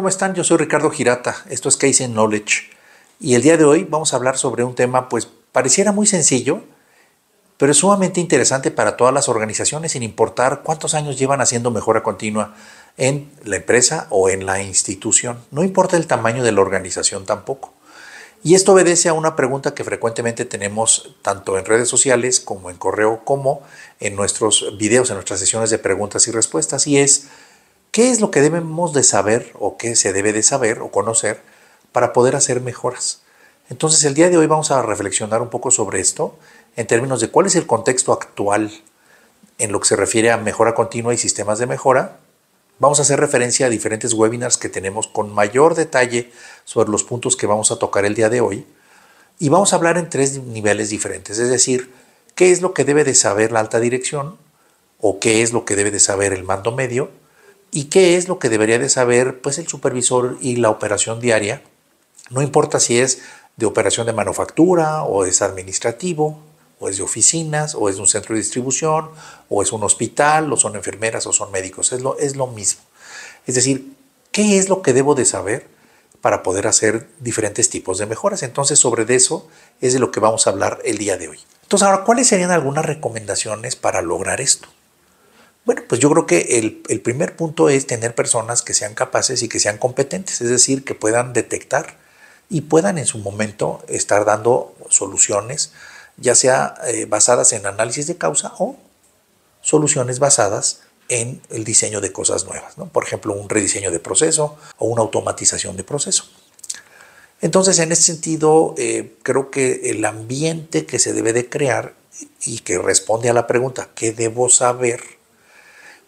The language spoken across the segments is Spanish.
¿Cómo están? Yo soy Ricardo Girata, esto es Case in Knowledge y el día de hoy vamos a hablar sobre un tema pues pareciera muy sencillo, pero es sumamente interesante para todas las organizaciones sin importar cuántos años llevan haciendo mejora continua en la empresa o en la institución, no importa el tamaño de la organización tampoco. Y esto obedece a una pregunta que frecuentemente tenemos tanto en redes sociales como en correo como en nuestros videos, en nuestras sesiones de preguntas y respuestas, y es ¿Qué es lo que debemos de saber o qué se debe de saber o conocer para poder hacer mejoras? Entonces el día de hoy vamos a reflexionar un poco sobre esto en términos de cuál es el contexto actual en lo que se refiere a mejora continua y sistemas de mejora. Vamos a hacer referencia a diferentes webinars que tenemos con mayor detalle sobre los puntos que vamos a tocar el día de hoy. Y vamos a hablar en tres niveles diferentes, es decir, qué es lo que debe de saber la alta dirección o qué es lo que debe de saber el mando medio ¿Y qué es lo que debería de saber pues el supervisor y la operación diaria? No importa si es de operación de manufactura o es administrativo o es de oficinas o es un centro de distribución o es un hospital o son enfermeras o son médicos, es lo, es lo mismo. Es decir, ¿qué es lo que debo de saber para poder hacer diferentes tipos de mejoras? Entonces sobre eso es de lo que vamos a hablar el día de hoy. Entonces ahora, ¿cuáles serían algunas recomendaciones para lograr esto? Bueno, pues yo creo que el, primer punto es tener personas que sean capaces y que sean competentes, es decir, que puedan detectar y puedan en su momento estar dando soluciones, ya sea eh, basadas en análisis de causa o soluciones basadas en el diseño de cosas nuevas, por ejemplo, un rediseño de proceso o una automatización de proceso. Entonces, en ese sentido, eh, creo que el ambiente que se debe de crear y que responde a la pregunta, ¿qué debo saber?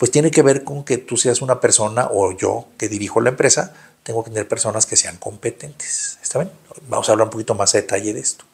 pues tiene que ver con que tú seas una persona o yo que dirijo la empresa, tengo que tener personas que sean competentes. ¿Está bien? Vamos a hablar un poquito más a detalle de esto.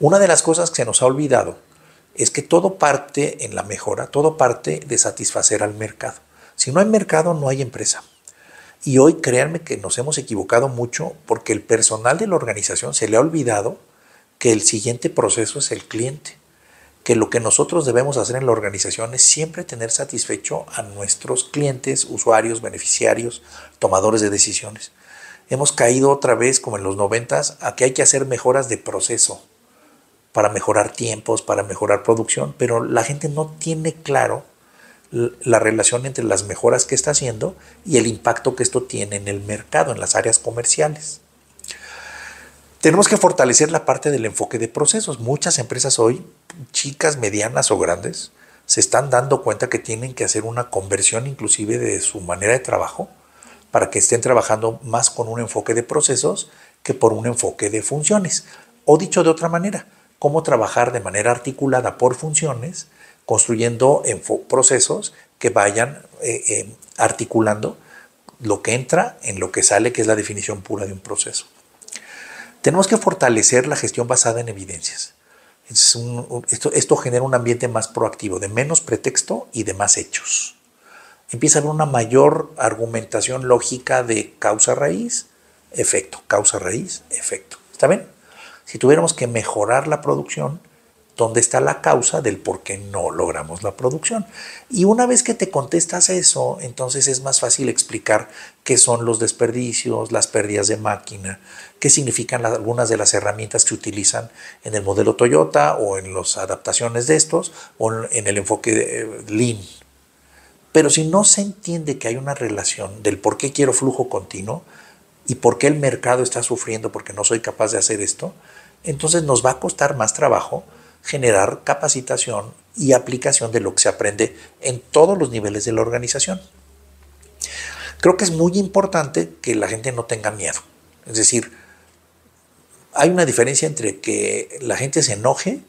Una de las cosas que se nos ha olvidado es que todo parte en la mejora, todo parte de satisfacer al mercado. Si no hay mercado, no hay empresa. Y hoy créanme que nos hemos equivocado mucho porque el personal de la organización se le ha olvidado que el siguiente proceso es el cliente que lo que nosotros debemos hacer en la organización es siempre tener satisfecho a nuestros clientes, usuarios, beneficiarios, tomadores de decisiones. Hemos caído otra vez, como en los noventas, a que hay que hacer mejoras de proceso para mejorar tiempos, para mejorar producción, pero la gente no tiene claro la relación entre las mejoras que está haciendo y el impacto que esto tiene en el mercado, en las áreas comerciales. Tenemos que fortalecer la parte del enfoque de procesos. Muchas empresas hoy, chicas, medianas o grandes, se están dando cuenta que tienen que hacer una conversión inclusive de su manera de trabajo para que estén trabajando más con un enfoque de procesos que por un enfoque de funciones. O dicho de otra manera, cómo trabajar de manera articulada por funciones, construyendo procesos que vayan eh, eh, articulando lo que entra en lo que sale, que es la definición pura de un proceso. Tenemos que fortalecer la gestión basada en evidencias. esto, esto genera un ambiente más proactivo, de menos pretexto y de más hechos. Empieza a haber una mayor argumentación lógica de causa-raíz, efecto, causa-raíz, efecto. ¿Está bien? Si tuviéramos que mejorar la producción, dónde está la causa del por qué no logramos la producción. Y una vez que te contestas eso, entonces es más fácil explicar qué son los desperdicios, las pérdidas de máquina, qué significan algunas de las herramientas que utilizan en el modelo Toyota o en las adaptaciones de estos o en el enfoque eh, Lean. Pero si no se entiende que hay una relación del por qué quiero flujo continuo y por qué el mercado está sufriendo porque no soy capaz de hacer esto, entonces nos va a costar más trabajo generar capacitación y aplicación de lo que se aprende en todos los niveles de la organización. Creo que es muy importante que la gente no tenga miedo. Es decir, hay una diferencia entre que la gente se enoje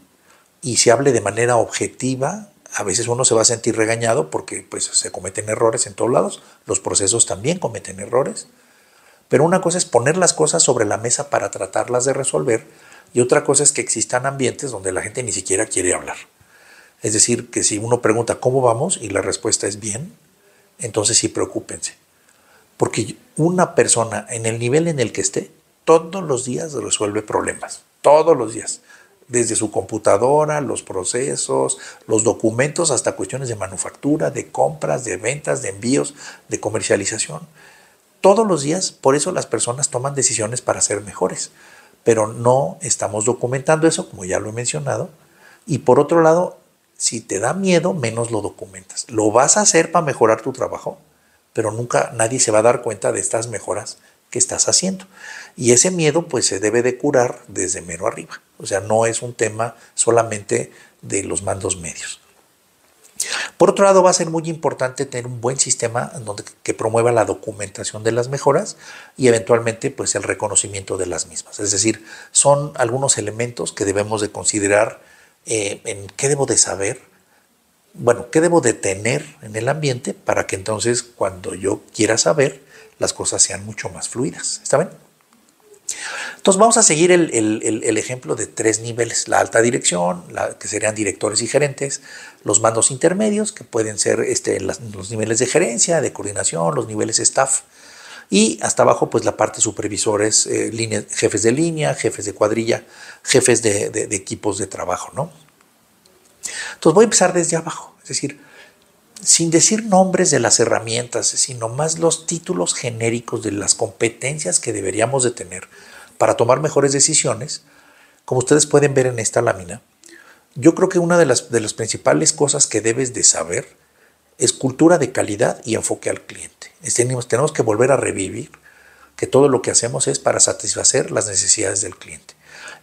y se hable de manera objetiva. A veces uno se va a sentir regañado porque pues, se cometen errores en todos lados, los procesos también cometen errores. Pero una cosa es poner las cosas sobre la mesa para tratarlas de resolver y otra cosa es que existan ambientes donde la gente ni siquiera quiere hablar. Es decir, que si uno pregunta cómo vamos y la respuesta es bien, entonces sí preocúpense. Porque una persona en el nivel en el que esté, todos los días resuelve problemas, todos los días. Desde su computadora, los procesos, los documentos, hasta cuestiones de manufactura, de compras, de ventas, de envíos, de comercialización. Todos los días, por eso las personas toman decisiones para ser mejores pero no estamos documentando eso, como ya lo he mencionado. Y por otro lado, si te da miedo, menos lo documentas. Lo vas a hacer para mejorar tu trabajo, pero nunca nadie se va a dar cuenta de estas mejoras que estás haciendo. Y ese miedo pues se debe de curar desde mero arriba. O sea, no es un tema solamente de los mandos medios. Por otro lado, va a ser muy importante tener un buen sistema donde, que promueva la documentación de las mejoras y eventualmente pues, el reconocimiento de las mismas. Es decir, son algunos elementos que debemos de considerar eh, en qué debo de saber, bueno, qué debo de tener en el ambiente para que entonces cuando yo quiera saber, las cosas sean mucho más fluidas. ¿Está bien? Entonces vamos a seguir el, ejemplo de tres niveles, la alta dirección, que serían directores y gerentes, los mandos intermedios, que pueden ser este, los niveles de gerencia, de coordinación, los niveles staff, y hasta abajo pues la parte supervisores, eh, jefes de línea, jefes de cuadrilla, jefes de, equipos de trabajo. ¿no? Entonces voy a empezar desde abajo, es decir, sin decir nombres de las herramientas, sino más los títulos genéricos de las competencias que deberíamos de tener para tomar mejores decisiones, como ustedes pueden ver en esta lámina, yo creo que una de las, de las principales cosas que debes de saber es cultura de calidad y enfoque al cliente. tenemos, tenemos que volver a revivir que todo lo que hacemos es para satisfacer las necesidades del cliente.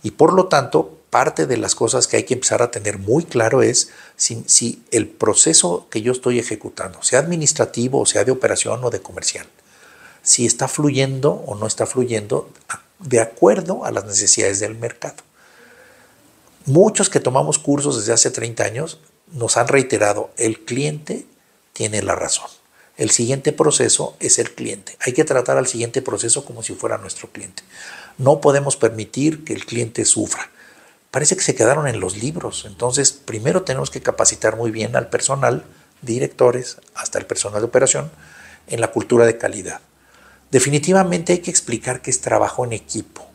Y por lo tanto, parte de las cosas que hay que empezar a tener muy claro es si, el proceso que yo estoy ejecutando, sea administrativo sea de operación o de comercial, si está fluyendo o no está fluyendo de acuerdo a las necesidades del mercado. Muchos que tomamos cursos desde hace 30 años nos han reiterado, el cliente tiene la razón. El siguiente proceso es el cliente. Hay que tratar al siguiente proceso como si fuera nuestro cliente. No podemos permitir que el cliente sufra. Parece que se quedaron en los libros. Entonces, primero tenemos que capacitar muy bien al personal, directores, hasta el personal de operación, en la cultura de calidad. Definitivamente hay que explicar qué es trabajo en equipo,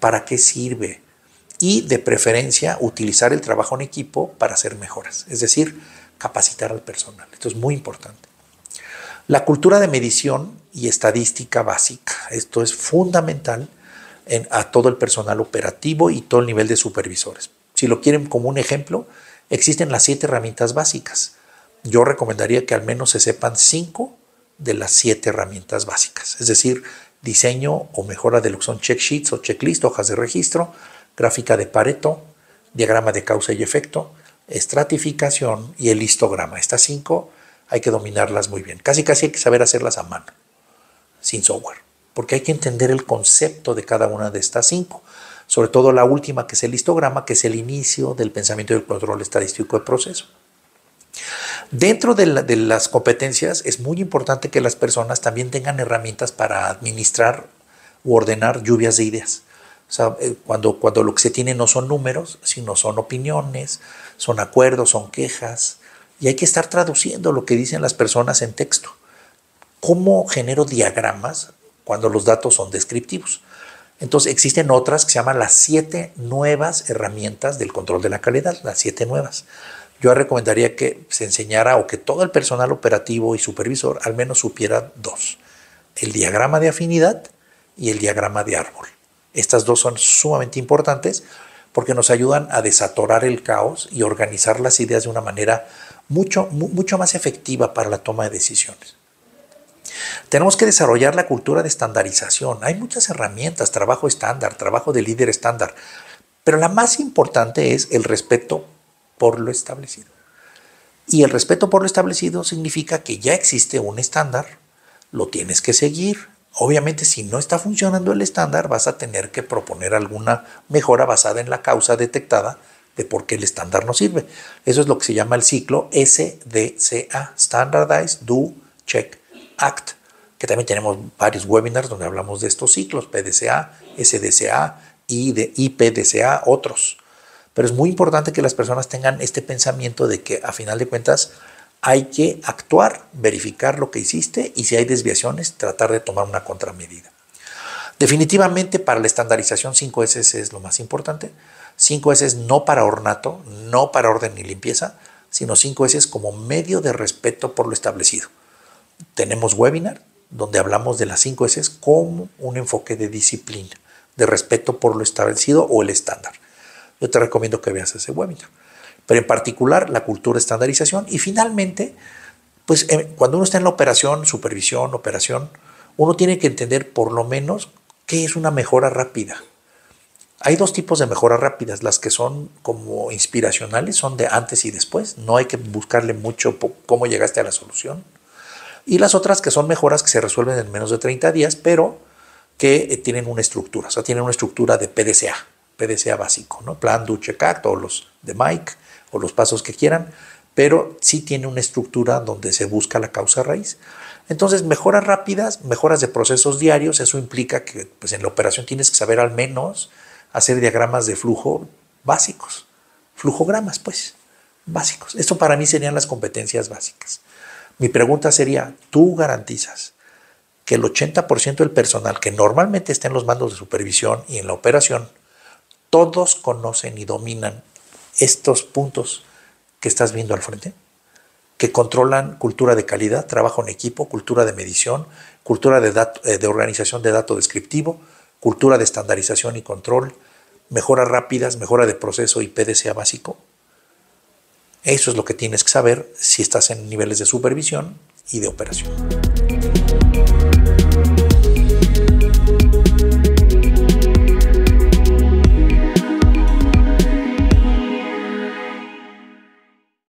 para qué sirve y de preferencia utilizar el trabajo en equipo para hacer mejoras, es decir, capacitar al personal. Esto es muy importante. La cultura de medición y estadística básica, esto es fundamental a todo el personal operativo y todo el nivel de supervisores. Si lo quieren como un ejemplo, existen las siete herramientas básicas. Yo recomendaría que al menos se sepan cinco de las siete herramientas básicas, es decir, diseño o mejora de lo que son check sheets o checklist, hojas de registro, gráfica de Pareto, diagrama de causa y efecto, estratificación y el histograma. Estas cinco hay que dominarlas muy bien. Casi casi hay que saber hacerlas a mano, sin software, porque hay que entender el concepto de cada una de estas cinco. Sobre todo la última, que es el histograma, que es el inicio del pensamiento del control estadístico del proceso. Dentro de, las competencias es muy importante que las personas también tengan herramientas para administrar u ordenar lluvias de ideas. Eh, cuando, cuando lo que se tiene no son números, sino son opiniones, son acuerdos, son quejas. Y hay que estar traduciendo lo que dicen las personas en texto. ¿Cómo genero diagramas cuando los datos son descriptivos? Entonces existen otras que se llaman las siete nuevas herramientas del control de la calidad, las siete nuevas yo recomendaría que se enseñara o que todo el personal operativo y supervisor al menos supiera dos, el diagrama de afinidad y el diagrama de árbol. Estas dos son sumamente importantes porque nos ayudan a desatorar el caos y organizar las ideas de una manera mucho, mucho más efectiva para la toma de decisiones. Tenemos que desarrollar la cultura de estandarización. Hay muchas herramientas, trabajo estándar, trabajo de líder estándar, pero la más importante es el respeto por lo establecido. Y el respeto por lo establecido significa que ya existe un estándar, lo tienes que seguir. Obviamente si no está funcionando el estándar vas a tener que proponer alguna mejora basada en la causa detectada de por qué el estándar no sirve. Eso es lo que se llama el ciclo SDCA, Standardize, Do, Check, Act, que también tenemos varios webinars donde hablamos de estos ciclos, PDCA, SDCA, IPDCA, otros. Pero es muy importante que las personas tengan este pensamiento de que a final de cuentas hay que actuar, verificar lo que hiciste y si hay desviaciones, tratar de tomar una contramedida. Definitivamente para la estandarización 5S es lo más importante. 5S no para ornato, no para orden ni limpieza, sino 5S como medio de respeto por lo establecido. Tenemos webinar donde hablamos de las 5 S como un enfoque de disciplina, de respeto por lo establecido o el estándar yo te recomiendo que veas ese webinar. Pero en particular, la cultura de estandarización. Y finalmente, pues em, cuando uno está en la operación, supervisión, operación, uno tiene que entender por lo menos qué es una mejora rápida. Hay dos tipos de mejoras rápidas, las que son como inspiracionales, son de antes y después, no hay que buscarle mucho cómo llegaste a la solución. Y las otras que son mejoras que se resuelven en menos de 30 días, pero que eh, tienen una estructura, o sea, tienen una estructura de PDCA, PDCA básico, ¿no? Plan Duchecat o los de Mike o los pasos que quieran, pero sí tiene una estructura donde se busca la causa raíz. Entonces, mejoras rápidas, mejoras de procesos diarios, eso implica que pues, en la operación tienes que saber al menos hacer diagramas de flujo básicos, flujogramas, pues, básicos. Esto para mí serían las competencias básicas. Mi pregunta sería, ¿tú garantizas que el 80% del personal que normalmente está en los mandos de supervisión y en la operación todos conocen y dominan estos puntos que estás viendo al frente, que controlan cultura de calidad, trabajo en equipo, cultura de medición, cultura de, eh, organización de dato descriptivo, cultura de estandarización y control, mejoras rápidas, mejora de proceso y PDCA básico. Eso es lo que tienes que saber si estás en niveles de supervisión y de operación.